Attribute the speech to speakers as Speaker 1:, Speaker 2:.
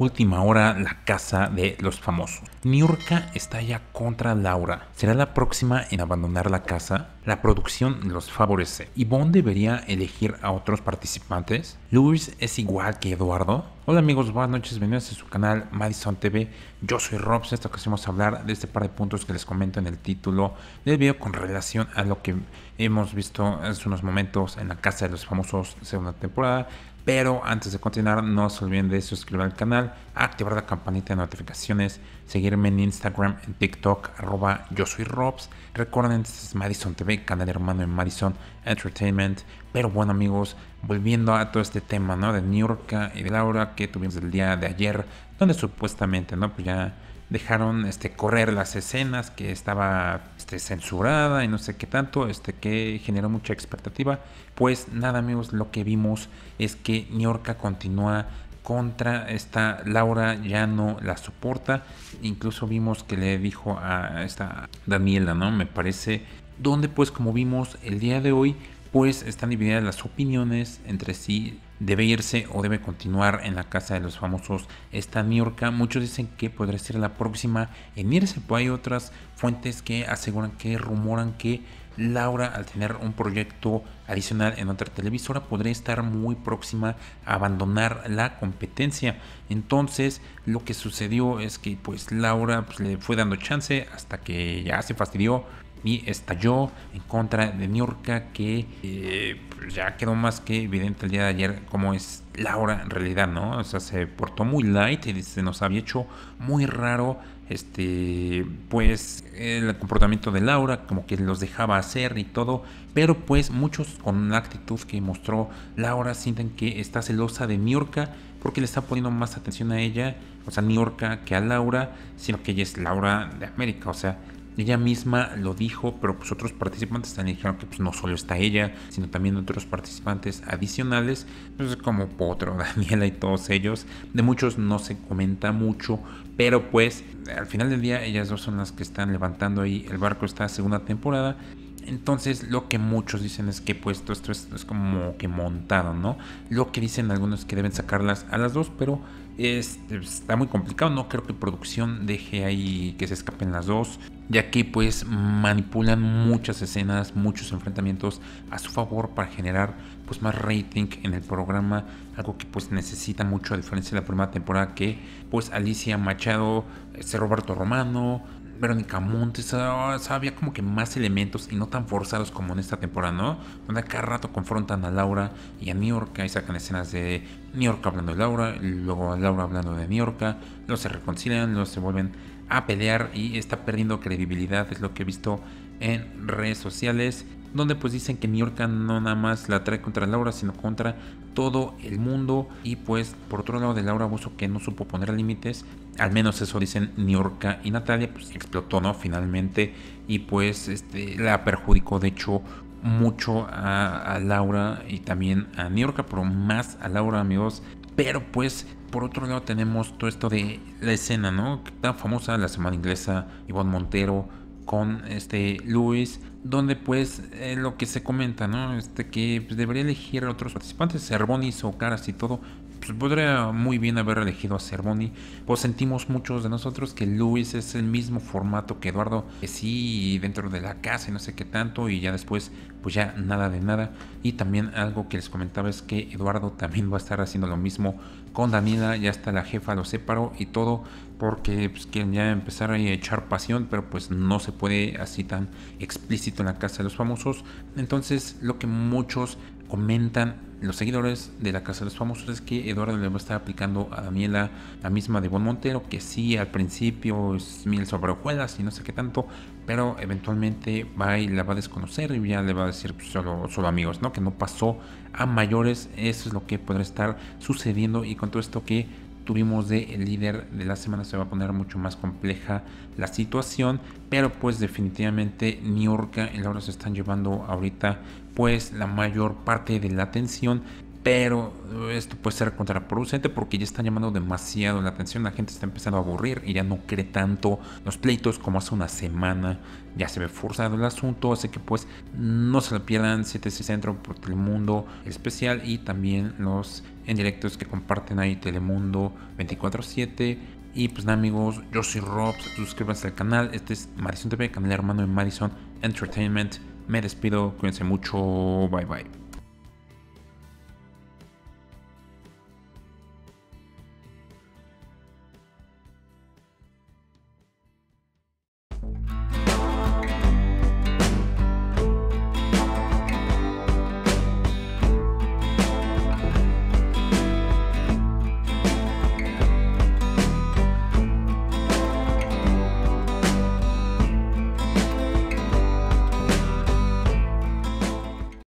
Speaker 1: Última hora, la casa de los famosos. Niurka está ya contra Laura. ¿Será la próxima en abandonar la casa? La producción los favorece. ¿Yvonne debería elegir a otros participantes? ¿Luis es igual que Eduardo? Hola amigos, buenas noches, bienvenidos a su canal Madison TV. Yo soy Robs, esta ocasión vamos a hablar de este par de puntos que les comento en el título del video con relación a lo que hemos visto hace unos momentos en la Casa de los Famosos segunda temporada. Pero antes de continuar, no se olviden de suscribir al canal, activar la campanita de notificaciones, seguirme en Instagram, en TikTok, arroba yo soy Robs. Recuerden, este es Madison TV, canal hermano en Madison Entertainment. Pero bueno amigos, volviendo a todo este tema ¿no? de New York y de Laura que tuvimos el día de ayer, donde supuestamente, ¿no? Pues ya dejaron este, correr las escenas, que estaba este, censurada y no sé qué tanto, este, que generó mucha expectativa. Pues nada amigos, lo que vimos es que Niorca continúa contra esta Laura ya no la soporta. Incluso vimos que le dijo a esta Daniela, ¿no? Me parece. Donde pues como vimos el día de hoy pues están divididas las opiniones entre si debe irse o debe continuar en la casa de los famosos esta Niorca. Muchos dicen que podría ser la próxima en irse, pero hay otras fuentes que aseguran que rumoran que Laura, al tener un proyecto adicional en otra televisora, podría estar muy próxima a abandonar la competencia. Entonces, lo que sucedió es que pues Laura pues, le fue dando chance hasta que ya se fastidió y estalló en contra de Niurka, que eh, pues, ya quedó más que evidente el día de ayer como es Laura en realidad, ¿no? O sea, se portó muy light y se nos había hecho muy raro este, pues el comportamiento de Laura, como que los dejaba hacer y todo, pero pues muchos con la actitud que mostró Laura sienten que está celosa de Mjorca porque le está poniendo más atención a ella, o sea, miorca que a Laura, sino que ella es Laura de América, o sea, ella misma lo dijo, pero pues otros participantes también dijeron que pues, no solo está ella, sino también otros participantes adicionales, entonces pues, como Potro, Daniela y todos ellos. De muchos no se comenta mucho, pero pues al final del día ellas dos son las que están levantando ahí el barco esta segunda temporada. Entonces lo que muchos dicen es que pues todo esto, es, como que montado, ¿no? Lo que dicen algunos es que deben sacarlas a las dos, pero este, pues, está muy complicado, no creo que producción deje ahí que se escapen las dos ya aquí pues manipulan muchas escenas, muchos enfrentamientos a su favor para generar pues más rating en el programa, algo que pues necesita mucho a diferencia de la primera temporada que pues Alicia Machado, ese Roberto Romano, Verónica Montes, había como que más elementos y no tan forzados como en esta temporada, ¿no? Donde cada rato confrontan a Laura y a New York y sacan escenas de New York hablando de Laura, y luego a Laura hablando de New York, luego se reconcilian, luego se vuelven a pelear y está perdiendo credibilidad, es lo que he visto en redes sociales donde pues dicen que Niorca no nada más la trae contra Laura, sino contra todo el mundo. Y pues por otro lado de Laura Abuso que no supo poner límites, al menos eso dicen Niorca y Natalia, pues explotó, ¿no? Finalmente, y pues este, la perjudicó de hecho mucho a, Laura y también a Niorca, pero más a Laura, amigos. Pero pues por otro lado tenemos todo esto de la escena, ¿no? Tan famosa, la semana inglesa, Ivonne Montero, con este Luis, donde pues eh, lo que se comenta, ¿no? Este que pues, debería elegir a otros participantes, Serbonis o caras y todo, pues podría muy bien haber elegido a Cervoni, pues sentimos muchos de nosotros que Luis es el mismo formato que Eduardo, que sí, dentro de la casa y no sé qué tanto, y ya después, pues ya nada de nada. Y también algo que les comentaba es que Eduardo también va a estar haciendo lo mismo con Daniela, ya está la jefa, lo separó y todo, porque pues, quieren ya empezar a echar pasión, pero pues no se puede así tan explícito en la casa de los famosos. Entonces, lo que muchos comentan los seguidores de la Casa de los Famosos es que Eduardo le va a estar aplicando a Daniela la misma de Bon Montero, que sí, al principio es mil sobre hojuelas y no sé qué tanto, pero eventualmente va y la va a desconocer y ya le va a decir solo, solo amigos, ¿no? Que no pasó a mayores, eso es lo que podrá estar sucediendo y con todo esto que tuvimos de el líder de la semana se va a poner mucho más compleja la situación pero pues definitivamente New York y hora se están llevando ahorita pues la mayor parte de la atención pero esto puede ser contraproducente porque ya están llamando demasiado la atención, la gente está empezando a aburrir y ya no cree tanto los pleitos como hace una semana, ya se ve forzado el asunto, así que pues no se lo pierdan 7 Centro por Telemundo especial y también los en directos que comparten ahí Telemundo 24/7. Y pues nada amigos, yo soy Rob, suscríbanse al canal, este es Madison TV, canal hermano de Madison Entertainment. Me despido, cuídense mucho, bye bye.